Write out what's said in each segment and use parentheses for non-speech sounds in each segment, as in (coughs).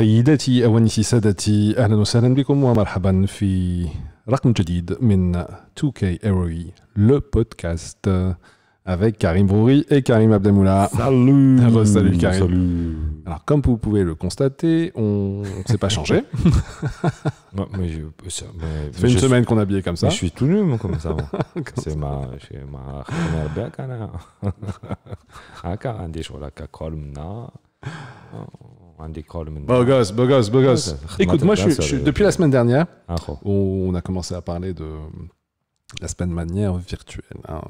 أهلا في رقم 2K le podcast avec Karim Brouri et Karim Abdelmoula. Salut (laughs) Salut Karim Alors comme vous pouvez le constater, on ne s'est pas changé. (laughs) (laughs) ça, fait une semaine qu'on est habillé comme ça. je suis tout nu, comme ça. C'est ma... ma... Ah, ma... Bogos, Bogos, Bogos. Écoute, moi, je, depuis la semaine dernière, ah, où oh. on a commencé à parler de la semaine manière virtuelle. Hein,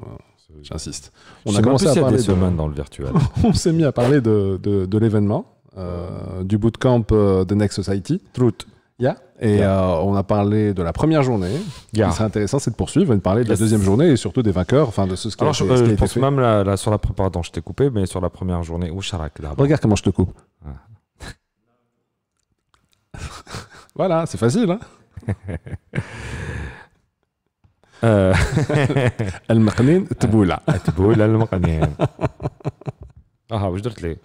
j'insiste. On a commencé à parler de... dans le virtuel. (laughs) on s'est mis à parler de, de, de l'événement, euh, du bootcamp euh, de Next Society. Truth. Yeah. Et euh, on a parlé de la première journée. C'est Ce qui intéressant, c'est de poursuivre et de parler de la deuxième journée et surtout des vainqueurs, enfin de ce, Alors, je, pense même là, sur la préparation, je t'ai coupé, mais sur la première journée, où Charak là. Oh, regarde comment je te coupe. (laughs) voilà, c'est facile. Hein (laughs) euh. (laughs) المقنين تبولة تبولة المقنين اها واش درت ليه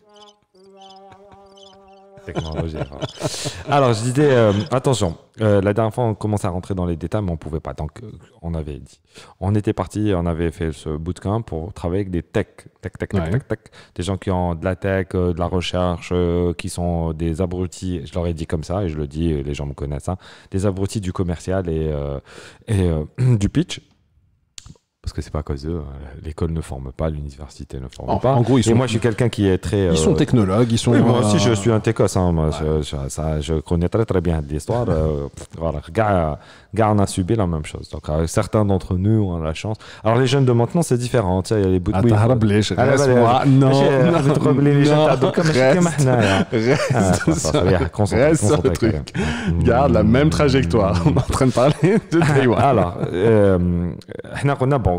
Alors, je disais, euh, attention, euh, la dernière fois, on commençait à rentrer dans les détails, mais on pouvait pas. Donc, on avait dit. On était parti, on avait fait ce bout bootcamp pour travailler avec des tech, tech, des gens qui ont de la tech, euh, de la recherche, qui sont des abrutis. Je leur ai dit comme ça, et je le dis, les gens me connaissent, hein, des abrutis du commercial et, et (clears throat) du pitch parce que c'est pas cause d'eux. Hein. L'école ne forme pas, l'université ne forme pas. En gros, moi, je suis quelqu'un qui est très. Ils sont euh, technologues, ils sont. moi aussi, je suis un techos. Hein. je, ça, je, connais très très bien l'histoire. euh, voilà, a subi la même chose. Donc, euh, certains d'entre nous ont la chance. Alors, les jeunes de maintenant, c'est différent. Tiens, il y a les bouts de non, non, Reste ah, sur le truc. Mm, mm, Garde la même mm, trajectoire. On est en train de parler de (laughs) Alors, on a bon.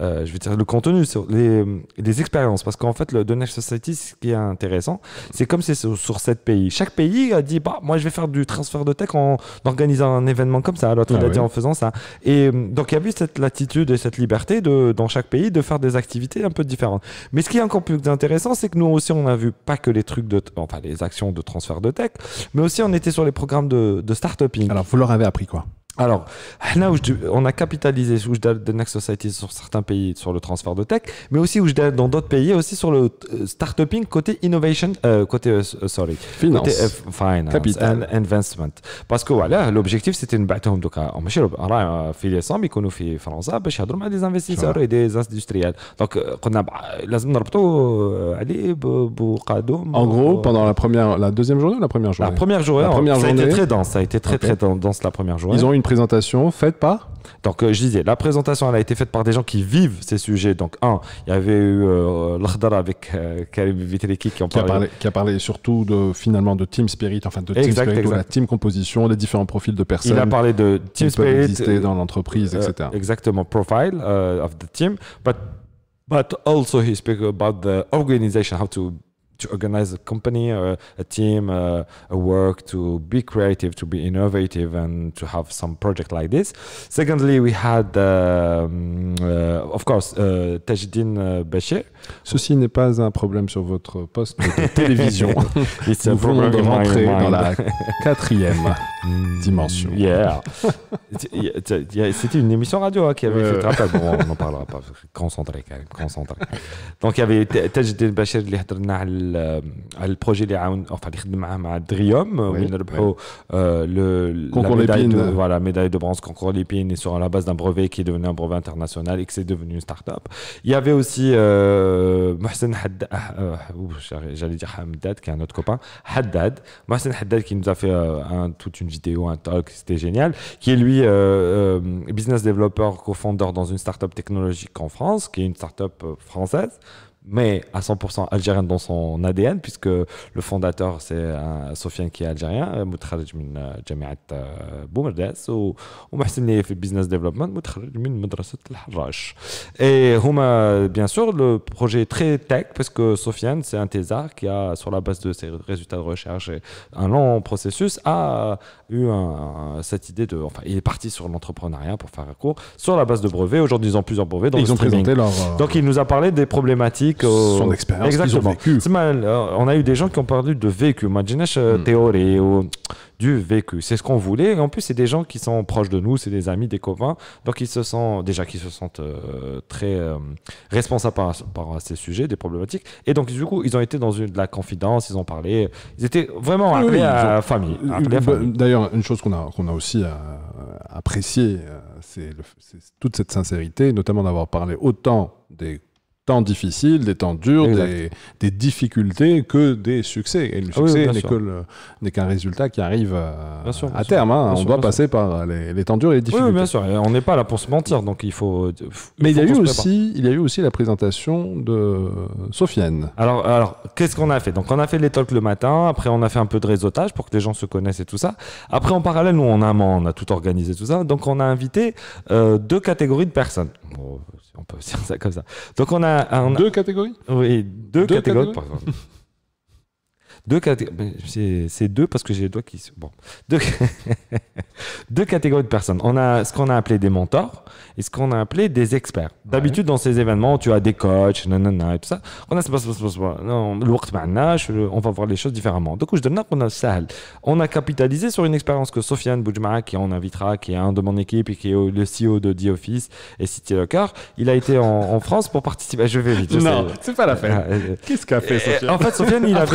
Euh, je veux dire le contenu, les, expériences. Parce qu'en fait, le The Society, ce qui est intéressant, c'est comme c'est sur, sept pays. Chaque pays a dit, bah, moi, je vais faire du transfert de tech en, organisant un événement comme ça. L'autre, a ah dit en faisant ça. Et euh, donc, il y a eu cette latitude et cette liberté de, dans chaque pays de faire des activités un peu différentes. Mais ce qui est encore plus intéressant, c'est que nous aussi, on a vu pas que les trucs de, enfin, les actions de transfert de tech, mais aussi on était sur les programmes de, de start-uping. Alors, vous leur avez appris quoi alors, là où on a capitalisé où de Next Society sur certains pays sur le transfert de tech, mais aussi où dans d'autres pays aussi sur le euh, startuping côté innovation, euh, côté euh, sorry, finance, finance capital, and investment. Parce que voilà, l'objectif c'était une bataille donc on ماشي راهي في ديسمبر يكونوا في nous باش يهضروا مع des investisseurs et des industriels. Donc on لازم نربطوا عليه بقادوم. En gros, pendant la première, la deuxième journée ou la première journée. La première journée. La première journée. Ça a été très dense. Ça a été très très dense la première journée. Ils ont une présentation faite par donc, euh, je disais, la présentation, elle a été faite par des gens qui vivent ces sujets. Donc, un, il y avait eu euh, avec euh, Karim Viteliki qui A parlé, qui a parlé surtout de, finalement de Team Spirit, enfin de Team Spirit, la Team Composition, les différents profils de personnes. Il a parlé de Team qui Spirit. dans l'entreprise, etc. Exactement, profile of the team. But, but also he spoke about the organization, how to to organize a company, a team, a work to be creative, to be innovative, and to have some project like this. Secondly, we had, um, uh, of course, uh, Tajdin uh, Bachir Ceci n'est pas un problème sur votre poste de télévision. (laughs) Nous venons de rentrer dans la quatrième mm. dimension. Yeah. C'était une émission radio hein, qui avait euh... fait très Bon, on n'en parlera pas. Concentré, concentré. Donc il y avait Tajdin Bachir qui a euh, le projet de le enfin de bronze معاه مع دريوم le sur la base d'un brevet qui est devenu un brevet international et que c'est devenu une start-up. Il y avait aussi euh, Mohsen Haddad, euh, j'allais dire Hamdad, qui est un autre copain, Haddad, Mohsen Haddad qui nous a fait toute une vidéo, un talk, c'était génial, qui est lui business developer, co-founder dans une start-up technologique en France, qui est une start-up française mais à 100% algérienne dans son ADN, puisque le fondateur, c'est un Sofiane qui est algérien, متخرج euh, Min جامعة بومرداس و محسن في business development متخرج من مدرسة Et bien sûr, le projet est très tech, parce que Sofiane, c'est un thésar qui a, sur la base de ses résultats de recherche et un long processus, a eu cette idée de. Enfin, il est parti sur l'entrepreneuriat pour faire un cours, sur la base de brevets. Aujourd'hui, ils ont plusieurs brevets. ils ont présenté leur. Euh, Donc, il nous a parlé des problématiques son expérience, exactement. vécu. Mal, euh, on a eu des gens qui ont parlé de vécu, euh, hmm. du vécu. C'est ce qu'on voulait. en plus, c'est des gens qui sont proches de nous, c'est des amis, des copains. Donc, ils se sentent déjà qui se sentent euh, très responsables par, ces sujets, des problématiques. Et donc, du coup, ils ont été dans une, de la confidence, ils ont parlé. Ils étaient vraiment appelés, à, famille, D'ailleurs, une chose qu'on a, qu'on a aussi appréciée, c'est toute cette sincérité, notamment d'avoir parlé autant des temps difficiles, des temps durs, des, difficultés que des succès. Et le succès n'est qu'un résultat qui arrive à, terme. Hein. on doit passer par les, temps durs et les difficultés. Oui, bien sûr. On n'est pas là pour se mentir, donc il faut. Euh, Mais il y a eu aussi, il y a eu aussi la présentation de Sofiane. Alors, alors qu'est-ce qu'on a fait Donc, on a fait les talks le matin. Après, on a fait un peu de réseautage pour que les gens se connaissent et tout ça. Après, en parallèle, nous, on a, on a tout organisé, tout ça. Donc, on a invité euh, deux catégories de personnes on peut dire (laughs) ça comme ça. Donc on a... Deux catégories Oui, deux, catégories par exemple. Deux catégories. C'est deux parce que j'ai les qui. Bon. (laughs) Deux, catégories de personnes. On a ce qu'on a appelé des mentors et ce qu'on a appelé des experts. D'habitude, dans ces événements, tu as des coachs, nanana et tout ça. On a. Non, on va voir les choses différemment. Donc, je donne qu'on a ça. On a capitalisé sur une expérience que Sofiane boujma qui en invitera, qui est un de mon équipe et qui est le CEO de The Office et City Locker, il a été en, France pour participer. Je vais vite. non, c'est pas la fin ah, euh, Qu'est-ce qu'a fait euh, Sofiane En fait, Sofiane, il a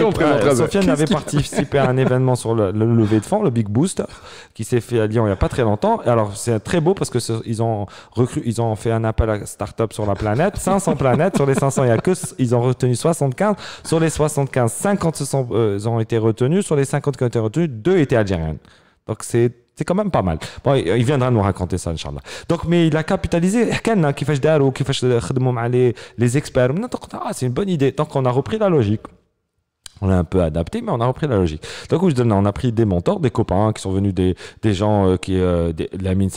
Sofiane avait participé à un événement sur le, lever de fonds, le Big Boost, qui s'est fait à Lyon il n'y a pas très longtemps. Alors, c'est très beau parce que ils ont, ils ont fait un appel à start-up sur la planète. 500 (laughs) planètes, sur les 500, il n'y a que, ils ont retenu 75. Sur les 75, 50 euh, ont été retenus. Sur les 50 qui ont été retenus, deux étaient algériennes. Donc, c'est quand même pas mal. Bon, il viendra nous raconter ça, Inch'Allah. Donc, mais il a capitalisé. Hein, fait Les experts, ah, c'est une bonne idée. Donc, on a repris la logique on l'a un peu adapté, mais on a repris la logique. Donc, je on a pris des mentors, des copains qui sont venus, des, gens euh, qui. Euh, des, Lamine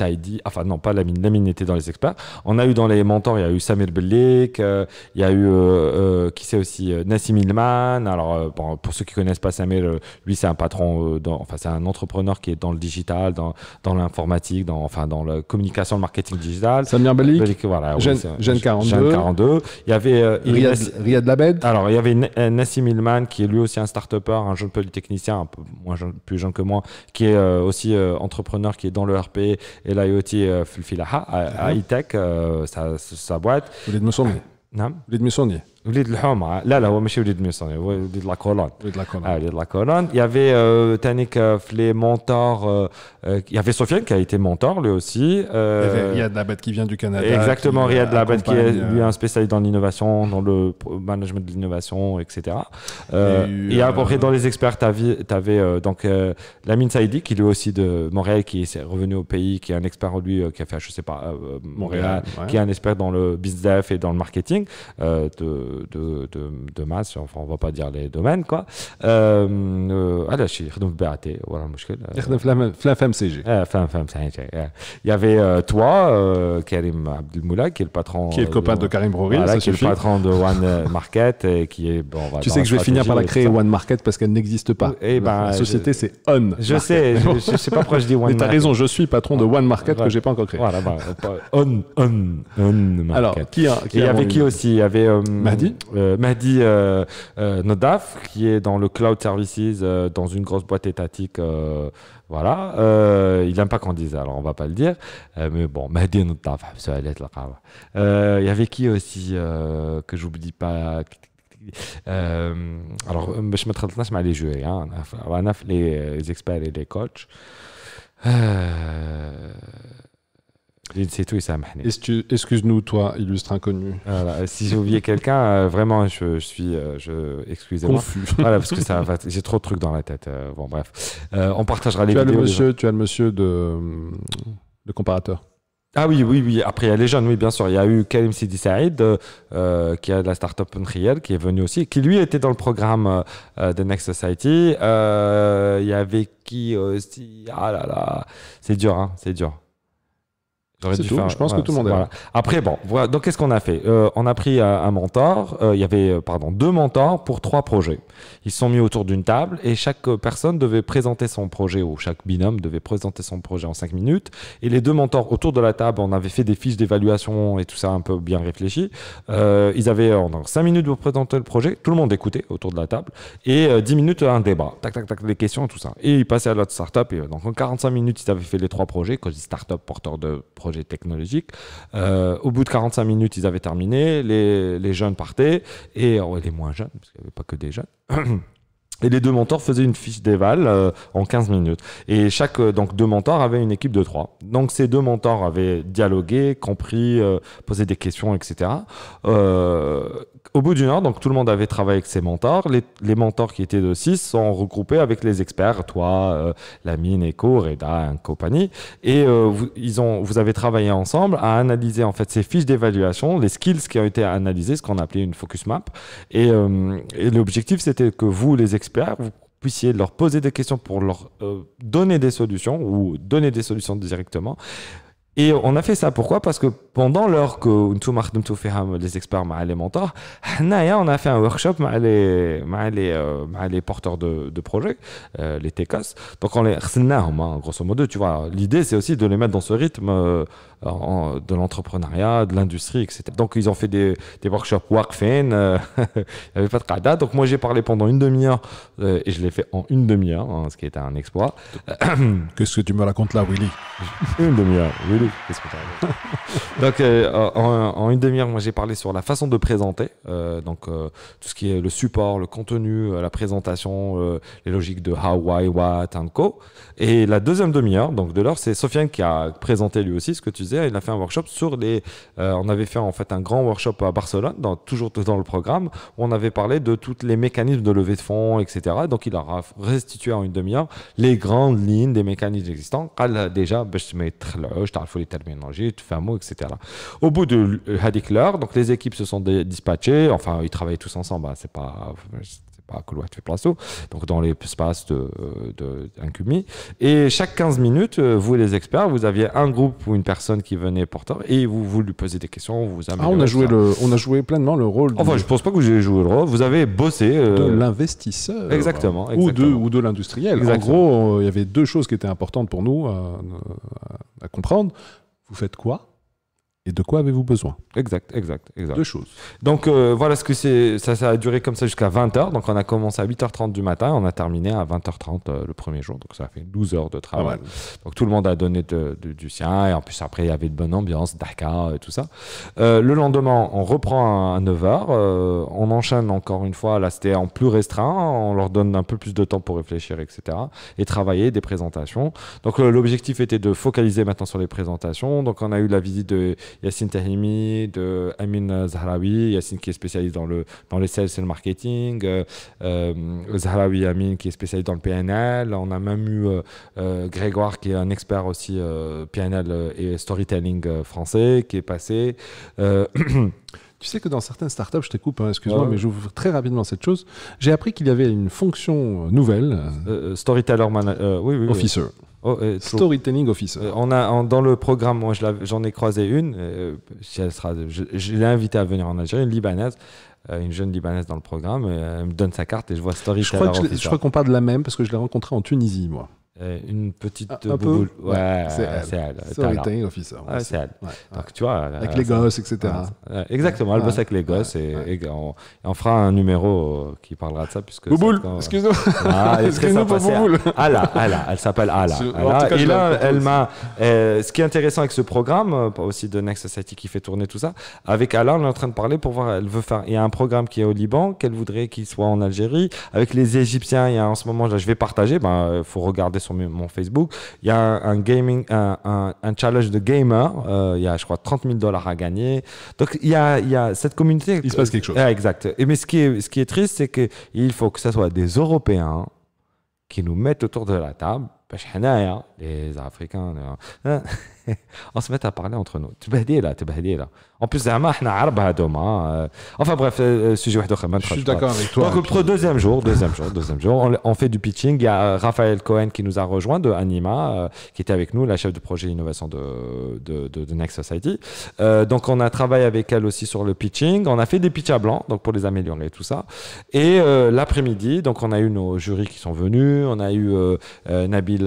enfin, non, pas la Lamine était dans les experts. On a eu dans les mentors, il y a eu Samir Bellic euh, il y a eu, euh, qui c'est aussi, Nassim Ilman. Alors, pour ceux qui connaissent pas Samir, lui, c'est un patron, dans, enfin, c'est un entrepreneur qui est dans le digital, dans, l'informatique, dans, enfin, dans la communication, le marketing digital. Samir Bellic voilà. Jeanne, 42. Il y avait. Riyad, Riyad Labed. Alors, il y avait Nassim Ilman qui est lui aussi un start un jeune polytechnicien, un peu moins plus jeune que moi, qui est euh, aussi euh, entrepreneur, qui est dans le RP et l'IoT Fulfilaha, euh, à, tech sa, boîte. Vous voulez me sonner Non. Vous voulez me sonner il y avait لا هو ماشي il y هو La il y avait Sofiane qui a été mentor lui aussi euh, Il y la bête qui vient du Canada exactement la euh, Labed qui est lui euh, un spécialiste dans l'innovation dans le management de l'innovation etc et après dans les experts avais donc Lamine Saidi qui lui aussi de Montréal qui est revenu au pays qui est un expert lui qui a fait je sais pas Montréal qui est un expert dans le business et dans le marketing de de, de, de, masse, enfin on va pas dire les domaines quoi. je euh, euh, euh. eh, eh. Il y avait toi, Karim Abdelmoula, qui est le patron. Qui est le copain de Karim Rory, qui est le patron de One (laughs) Market et qui est bon. Tu sais que je vais finir par la créer One Market parce qu'elle n'existe pas. Et eh ben, la société c'est On. Je sais, je, sais pas pourquoi je dis (laughs) One. Mais as raison, je suis patron de One Market que j'ai pas encore créé. Voilà, bah, on, on, on Market. Alors, qui, il y avait qui aussi Il y avait Mahdi euh, Mahdi euh, euh, Nodaf, qui est dans le cloud services, dans une grosse boîte étatique. voilà, il n'aime pas qu'on dise, alors on va pas le dire. mais bon, Mahdi Nodaf, ça allait Il y avait qui aussi que je n'oublie pas alors, je me traite pas hein. les jouer les, experts et les coachs. Excuse-nous, toi, illustre inconnu. si j'oubliais quelqu'un, euh, vraiment, je, suis. Euh, je, Excusez-moi. parce que J'ai trop de trucs dans la tête. Euh, bon, bref. on partagera tu les as vidéos. Le monsieur, tu as le monsieur de. Le hum, comparateur. Ah oui, oui, oui. Après, il y a les jeunes, oui, bien sûr. Il y a eu Kalim Sidi Saïd, qui a de la up Unreal, qui est venu aussi, qui lui était dans le programme de Next Society. il y avait qui aussi Ah là là, c'est dur, hein, c'est dur je pense que tout le monde est Après, bon, voilà. Donc, qu'est-ce qu'on a fait euh, On a pris euh, un, mentor. Euh, il y avait, euh, pardon, deux mentors pour trois projets. Ils se sont mis autour d'une table et chaque personne devait présenter son projet ou chaque binôme devait présenter son projet en cinq minutes. Et les deux mentors autour de la table, on avait fait des fiches d'évaluation et tout ça un peu bien réfléchi. Euh, ils avaient donc cinq minutes pour présenter le projet. Tout le monde écoutait autour de la table et dix minutes un débat. Tac, tac, tac, des questions, tout ça. Et ils passaient à l'autre startup. Et donc, en 45 minutes, ils avaient fait les trois projets. cause je startup, porteur de projet technologique. Euh, au bout de 45 minutes, ils avaient terminé, les, les jeunes partaient, et oh, les moins jeunes, parce qu'il n'y avait pas que des jeunes. (clears throat) Et les deux mentors faisaient une fiche d'éval euh, en 15 minutes. Et chaque euh, donc deux mentors avaient une équipe de trois. Donc ces deux mentors avaient dialogué, compris, posé des questions, etc au bout d'une heure, donc tout le monde avait travaillé avec ses mentors. Les, mentors qui étaient de 6 sont regroupés avec les experts, toi, euh, Lamine, Eco, Reda, et compagnie. Et euh, vous, ils ont, vous avez travaillé ensemble à analyser en fait ces fiches d'évaluation, les skills qui ont été analysés, ce qu'on appelait une focus map. Et, euh, et l'objectif, c'était que vous, les experts, vous puissiez leur poser des questions pour leur donner des solutions ou donner des solutions directement. Et on a fait ça. Pourquoi Parce que pendant l'heure que les experts, les mentors, on a fait un workshop avec euh, les, porteurs de, projets, euh, les TECOS. Donc on les hein, grosso modo, tu vois. L'idée, c'est aussi de les mettre dans ce rythme euh, de l'entrepreneuriat, de l'industrie, etc. Donc ils ont fait des, workshops Wakfen, (laughs) il n'y avait pas de Donc moi j'ai parlé pendant une demi-heure et je l'ai fait en une demi-heure, hein, ce qui était un exploit. Qu'est-ce que tu me racontes là, Willy Une demi-heure, Willy qu'est-ce (laughs) Donc, euh, en, en, une demi-heure, moi, j'ai parlé sur la façon de présenter. Euh, donc, euh, tout ce qui est le support, le contenu, la présentation, les logiques de how, why, what, and co. Et la deuxième demi-heure, donc de l'heure, c'est Sofiane qui a présenté lui aussi ce que tu disais. Il a fait un workshop sur les. on avait fait en fait un grand workshop à Barcelone, dans, toujours dans le programme, où on avait parlé de tous les mécanismes de levée de fonds, etc. Donc, il a restitué en une demi-heure les grandes lignes des mécanismes existants. déjà, bah, je les terminologies, tu fais un mot, etc. Au bout de euh, Hadik l'heure, donc les équipes se sont dispatchées, enfin, ils travaillent tous ensemble, hein. c'est pas pas couloir de donc dans l'espace de, euh, de Et chaque 15 minutes, euh, vous les experts, vous aviez un groupe ou une personne qui venait porteur et vous, lui posez des questions, vous ah, on a joué le, on a joué pleinement le rôle. Enfin, je pense pas que vous avez joué le rôle. Vous avez bossé de l'investisseur. Exactement, Ou de ou de l'industriel. En gros, il y avait deux choses qui étaient importantes pour nous euh, comprendre, vous faites quoi et de quoi avez-vous besoin Exact, exact, exact. Deux choses. Donc euh, voilà ce que c'est. Ça, ça a duré comme ça jusqu'à 20h. Donc on a commencé à 8h30 du matin, on a terminé à 20h30 euh, le premier jour. Donc ça a fait 12 heures de travail. Donc tout le monde a donné du sien. Et en plus, après, il y avait de bonne ambiance, Dakar et euh, tout ça. le lendemain, on reprend à 9h. on enchaîne encore une fois. Là, c'était en plus restreint. On leur donne un peu plus de temps pour réfléchir, etc. Et travailler des présentations. Donc l'objectif était de focaliser maintenant sur les présentations. Donc on a eu la visite de Yacine Tahimi, de Amin Zahraoui, Yacine qui est spécialiste dans, le, dans les sales et le marketing, euh, euh Zahraoui Amin qui est spécialiste dans le PNL, on a même eu euh, euh, Grégoire qui est un expert aussi PNL et storytelling français qui est passé. (coughs) Tu sais que dans certaines startups, je te coupe, hein, excuse-moi, mais j'ouvre très rapidement cette chose. J'ai appris qu'il y avait une fonction nouvelle. storyteller manager. oui, oui, oui, Oh, euh, Storytelling Office. Euh, on a, dans le programme, moi j'en ai croisé une, elle euh, sera, je, l'ai invitée à venir en Algérie, une libanaise, une jeune libanaise dans le programme, elle me donne sa carte et je vois Storytelling Je crois qu'on parle de la même parce que je l'ai rencontré en Tunisie, moi. Euh, une petite ah, Ouais, c'est elle. C'est officer. Hein, ouais, c'est elle. Donc, tu vois. Euh, avec les gosses, etc. exactement, elle bosse avec les gosses et, on, fera un numéro euh, qui parlera de ça. puisque Bouboule, excuse-nous. Ah, excuse-nous pour Ala, Ala, elle s'appelle Ala. elle m'a. ce qui est intéressant avec ce programme, aussi de Next Society qui fait tourner tout ça, avec Ala, on est en train de parler pour voir, elle veut faire. Il y a un programme qui est au Liban, qu'elle voudrait qu'il soit en Algérie. Avec les Égyptiens, il y a en ce moment, je vais partager, il ben, faut regarder ce sur mon Facebook. Il y a un, gaming, un, challenge de gamer. Euh, il y a, je crois, 30 000 dollars à gagner. Donc, il y, a, il y a, cette communauté. Il se passe quelque chose. exact. Et mais ce qui est, ce qui est triste, c'est qu'il faut que ce soit des Européens qui nous mettent autour de la table. Hein, les Africains. Hein. (laughs) on se met à parler entre nous. tu là. En plus, on à euh. Enfin bref, euh, euh, sujet Je suis d'accord avec toi. Donc, hein, deuxième jour, deuxième jour, deuxième jour, on, fait du pitching. Il y a Raphaël Cohen qui nous a rejoint de Anima, qui était avec nous, la chef de projet innovation de, de, Next Society. donc, on a travaillé avec elle aussi sur le pitching. On a fait des pitchs à blanc, donc pour les améliorer tout ça. Et l'après-midi, donc, on a eu nos jurys qui sont venus. On a eu Nabil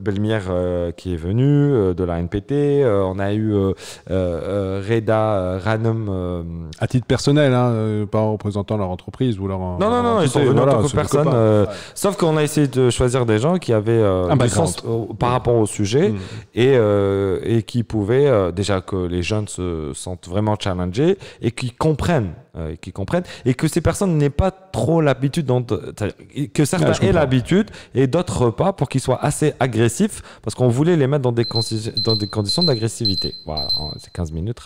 Belmire qui est venu de la euh, on a eu euh, euh, Reda Ranum. À titre personnel, hein, pas en représentant leur entreprise ou leur. Non, non, non, ils sont venus en tant personne. Sauf qu'on a essayé de choisir des gens qui avaient un sens par rapport au sujet mm. et, et qui pouvaient, déjà que les jeunes se sentent vraiment challengés et qui comprennent euh, qui comprennent et que ces personnes n'aient pas trop l'habitude que certains aient l'habitude et d'autres pas pour qu'ils soient assez agressifs parce qu'on voulait les mettre dans des, dans des conditions d'agressivité voilà c'est 15 minutes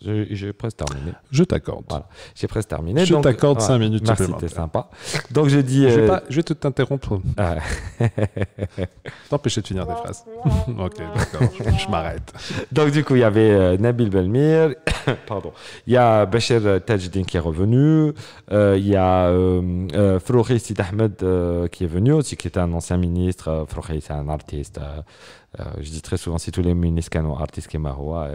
je j'ai presque terminé je t'accorde voilà. j'ai presque terminé je t'accorde 5 minutes merci c'était sympa donc j'ai dit je, vais euh, pas, je vais te t'interrompre (laughs) t'empêcher de finir des phrases ok d'accord je m'arrête donc du coup il y avait euh, Nabil Belmir (coughs) pardon il y a Bachir Tajdin qui est revenu. Euh, il y a Frouhi euh, Sid Ahmed euh, qui est venu aussi, qui était un ancien ministre. Frouhi, c'est un artiste. je dis très souvent, si tous les ministres canon artistes qui maroua.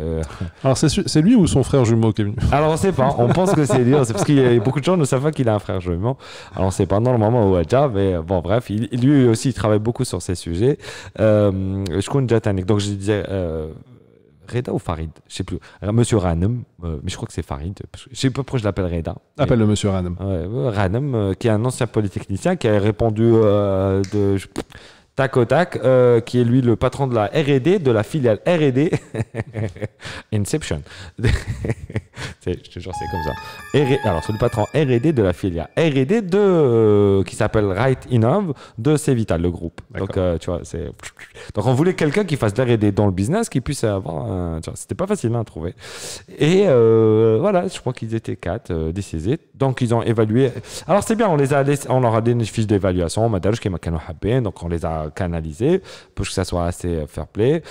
Alors, c'est lui ou son frère jumeau qui est venu Alors, on ne sait pas. On pense que c'est lui. C'est parce qu'il y a beaucoup de gens ne savent pas qu'il a un frère jumeau. Alors, on ne sait pas normalement où est mais bon, bref, lui aussi, il travaille beaucoup sur ces sujets. je compte déjà Donc, je disais. Reda ou Farid Je sais plus. Alors, monsieur Ranum. Euh, mais je crois que c'est Farid. Parce que sais pas pourquoi je l'appelle Reda. Appelle le monsieur Ranum. Ranum, euh, qui est un ancien polytechnicien, qui a répondu euh, de tac au tac, qui est lui le patron de la RD, de la filiale RD (laughs) Inception. (laughs) (laughs) je te jure, c'est comme ça. R... Alors, c'est le patron RD de la filière RD de euh, qui s'appelle Right Innov de Cévital, le groupe. Donc, euh, tu vois, c'est. (laughs) Donc, on voulait quelqu'un qui fasse de RD dans le business, qui puisse avoir. C'était pas facile hein, à trouver. Et euh, voilà, je crois qu'ils étaient quatre décisés Donc, ils ont évalué. Alors, c'est bien, on les a on leur a donné une fiche d'évaluation. Donc, on les a canalisés pour que ça soit assez fair play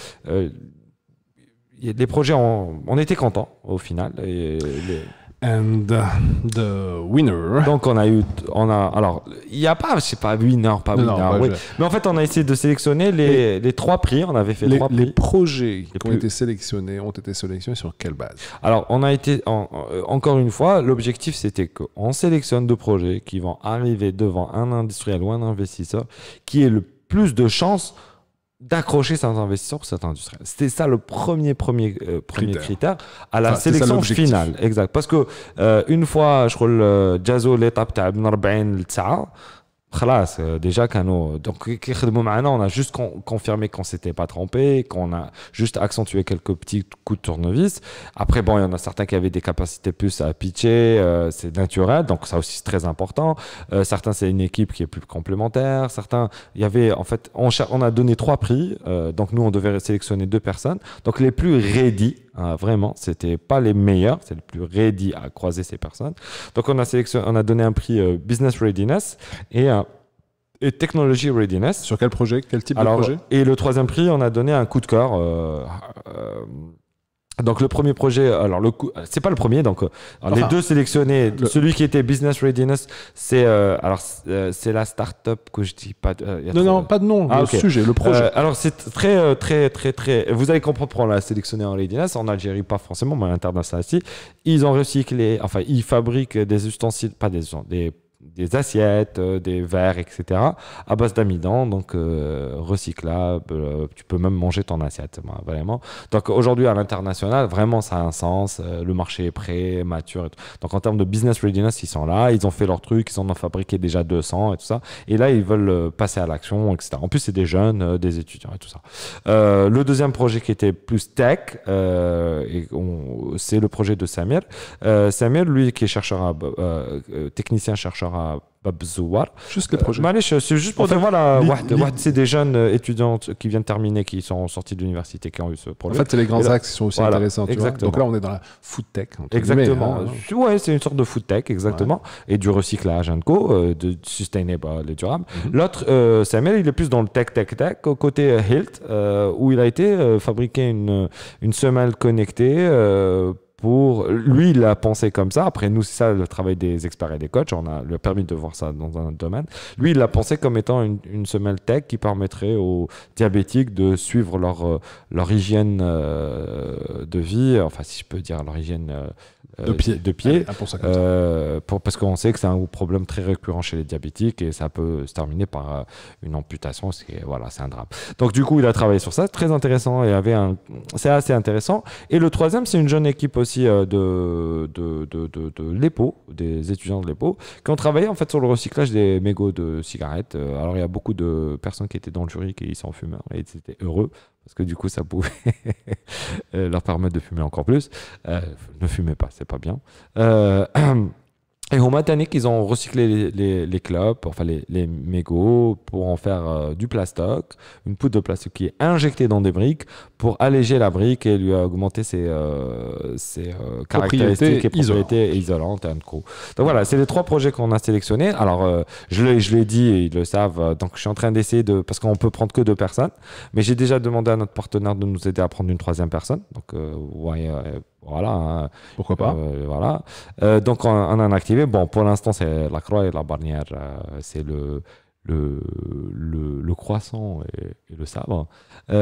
les projets, on, était contents au final. Et les... the winner. Donc on a eu, on a, alors il n'y a pas, c'est pas winner, pas winner. Mais en fait, on a essayé de sélectionner les, les, trois prix. On avait fait les, trois Les projets qui ont été sélectionnés ont été sélectionnés sur quelle base Alors on a été, encore une fois, l'objectif c'était qu'on sélectionne deux projets qui vont arriver devant un industriel ou un investisseur qui ait le plus de chances d'accrocher certains investisseurs pour certains industriels. C'était ça le premier premier euh, premier critère. à la sélection finale. Exact. Parce que euh, une fois je crois le jazo l'étape تاع 40 là déjà كانوا دونك كي خدموا on a juste confirmé qu'on s'était pas trompé qu'on a juste accentué quelques petits coups de tournevis après bon il y en a certains qui avaient des capacités plus à pitcher euh, c'est naturel donc ça aussi c'est très important euh, certains c'est une équipe qui est plus complémentaire certains il y avait en fait on, a donné trois prix euh, donc nous on devait sélectionner deux personnes donc les plus ready hein, vraiment, c'était pas les meilleurs, c'est les plus ready à croiser ces personnes. Donc on a sélectionné, on a donné un prix business readiness et et technology readiness. Sur quel projet Quel type de projet Et le troisième prix, on a donné un coup de cœur. Euh, euh, donc le premier projet, alors le c'est pas le premier, donc euh, on les deux sélectionnés. Celui qui était business readiness, c'est alors c'est la start-up que je dis pas. De, non non, pas de nom. Ah, le sujet, le projet. alors c'est très très très très. Vous allez comprendre on l'a sélectionné en readiness en Algérie, pas forcément, mais à l'international. Ils ont recyclé, enfin ils fabriquent des ustensiles, pas des des des assiettes, euh, des verres, etc. à base d'amidon, donc euh, recyclable. Euh, tu peux même manger ton assiette, vraiment. Donc aujourd'hui à l'international, vraiment ça a un sens. le marché est prêt, mature. Et tout. Donc en termes de business readiness, ils sont là, ils ont fait leur truc, ils en ont fabriqué déjà 200 et tout ça. Et là, ils veulent passer à l'action, etc. En plus, c'est des jeunes, des étudiants et tout ça. le deuxième projet qui était plus tech, c'est le projet de Samir. Samir, lui, qui est chercheur, technicien chercheur à باب الزوار euh, euh, c'est juste pour savoir la c'est des jeunes euh, étudiantes qui viennent terminer qui sont sortis de l'université qui ont eu ce problème en fait les grands axes qui sont aussi intéressants donc là on est dans la food tech exactement hein. ouais c'est une sorte de food tech exactement et du recyclage and co de sustainable et durable mhm. l'autre Samuel il est plus dans le tech tech tech côté Hilt où il a été fabriqué une une semelle connectée lui il a pensé comme ça après nous c'est ça le travail des experts et des coachs on a le permis de voir ça dans un domaine lui il l'a pensé comme étant une, semelle tech qui permettrait aux diabétiques de suivre leur euh, leur hygiène euh, de vie enfin si je peux dire leur hygiène euh, de euh, pied, de pied pour ça, euh, pour, parce qu'on sait que c'est un problème très récurrent chez les diabétiques et ça peut se terminer par euh, une amputation, c'est voilà, c'est un drame. Donc du coup, il a travaillé sur ça, très intéressant et avait un, c'est assez intéressant. Et le troisième, c'est une jeune équipe aussi de de, de, de, de l'EPO, des étudiants de l'EPO, qui ont travaillé en fait sur le recyclage des mégots de cigarettes. Alors il y a beaucoup de personnes qui étaient dans le jury qui sont fumeurs et c'était étaient heureux parce que du coup ça pouvait (laughs) euh, leur permettre de fumer encore plus. Euh, ne fumez pas, c'est pas bien. Euh, (clears throat) Et Homa ils ont recyclé les, les, clopes, enfin les, mégots, pour en faire euh, du plastoc, une poudre de plastoc qui est injectée dans des briques pour alléger la brique et lui augmenter ses, euh, ses euh, caractéristiques et propriétés isolantes. Donc voilà, c'est les trois projets qu'on a sélectionnés. Alors, euh, je, je l'ai dit, ils le savent, donc je suis en train d'essayer de. Parce qu'on peut prendre que deux personnes, mais j'ai déjà demandé à notre partenaire de nous aider à prendre une troisième personne. Donc, ouais, voilà. Hein. Pourquoi pas euh, Voilà. Euh, donc on, en a activé. Bon, pour l'instant, c'est la croix et la barrière euh, c'est le le, le, croissant et le sabre. (laughs)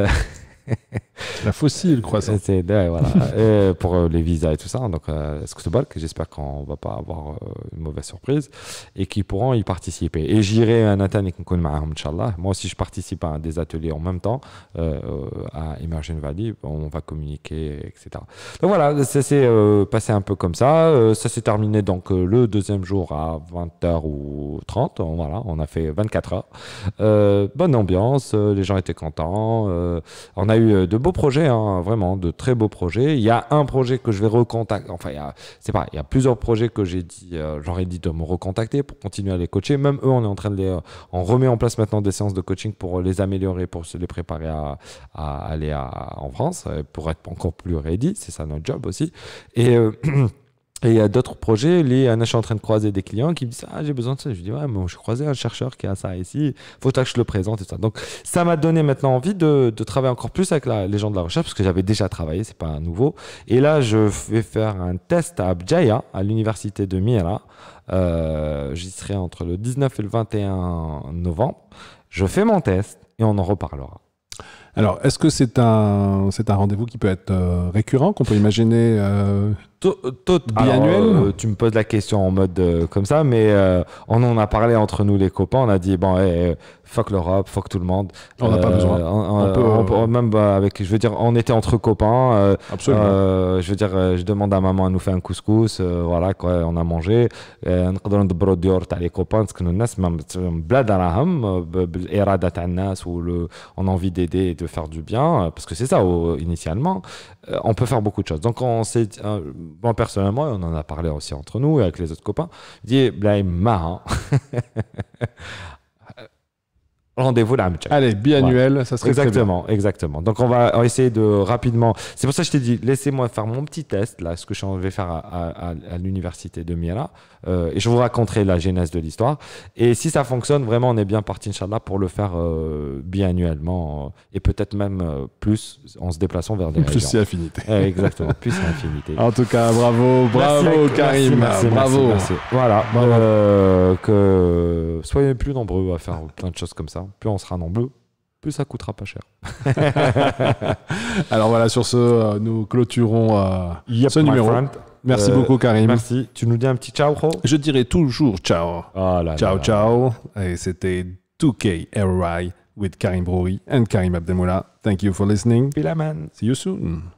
la fossile croissance. voilà. (laughs) pour euh, les visas et tout ça, hein, donc euh, ce que j'espère qu'on va pas avoir euh, une mauvaise surprise et qu'ils pourront y participer. Et j'irai à Nathan et qu'on Inch'Allah. Moi aussi, je participe à des ateliers en même temps à Imagine Valley. On va communiquer, etc. Donc voilà, ça s'est passé un peu comme ça. ça s'est terminé donc le deuxième jour à 20h ou 30. Voilà, on a fait 24 h bonne ambiance, les gens étaient contents. on a eu euh, de beaux projets, hein, vraiment, de très beaux projets. Il y a un projet que je vais recontacter. Enfin, c'est pas, il y a plusieurs projets que j'ai dit, euh, j'aurais dit de me recontacter pour continuer à les coacher. Même eux, on est en train de les, euh, on remet en place maintenant des séances de coaching pour les améliorer, pour se les préparer à, aller en France, pour être encore plus ready. C'est ça notre job aussi. Et (clears throat) Et il y a d'autres projets, les, je suis en train de croiser des clients qui me disent Ah, j'ai besoin de ça. Je dis Ouais, mais je croisais un chercheur qui a ça ici, faut que je le présente et ça. Donc, ça m'a donné maintenant envie de, de, travailler encore plus avec les gens de la recherche, parce que j'avais déjà travaillé, c'est pas nouveau. Et là, je vais faire un test à Abjaya, à l'université de Mira. Euh, J'y serai entre le 19 et le 21 novembre. Je fais mon test et on en reparlera. Alors, est-ce que c'est un, c'est un rendez-vous qui peut être euh, récurrent, qu'on peut imaginer euh... Tôt, biannuel euh, Tu me poses la question en mode euh, comme ça, mais on en a parlé entre nous les copains, on a dit, bon, fuck l'Europe, fuck tout le monde. On n'a pas besoin. On, peut, même bah, avec, je veux dire, on était entre copains. Absolument. je veux dire, je demande à maman à nous faire un couscous, voilà, quoi, on a mangé. On a الديور تاع لي كوبان on a dit « On بالإرادة تاع الناس ou le, on a envie d'aider faire du bien, euh, parce que c'est ça au, initialement, euh, on peut faire beaucoup de choses. Donc on s'est, euh, moi personnellement, on en a parlé aussi entre nous et avec les autres copains, dit blame marrant. Hein. (laughs) rendez-vous là. Allez, biannuel, ça serait exactement, exactement. Donc on va essayer de rapidement. C'est pour ça que je t'ai dit, laissez-moi faire mon petit test là, ce que je vais faire à, l'université de Miela, euh, et je vous raconterai la genèse de l'histoire. Et si ça fonctionne, vraiment, on est bien parti, Inch'Allah, pour le faire euh, biannuellement euh, et peut-être même plus en se déplaçant vers des plus régions. Plus eh, exactement, plus infinité. (laughs) En tout cas, bravo, bravo Karim, merci, bravo. Voilà, que soyez plus nombreux à faire plein de choses comme ça. Hein. Plus on sera non bleu, plus ça coûtera pas cher. (laughs) Alors voilà, sur ce, euh, nous clôturons euh, ce numéro. Merci euh, beaucoup, Karim. Merci. Tu nous dis un petit ciao, Je dirai toujours ciao. Ah ciao, ciao. Et c'était 2K ROI with Karim Brouri and Karim Abdelmoula Thank you for listening. See you soon.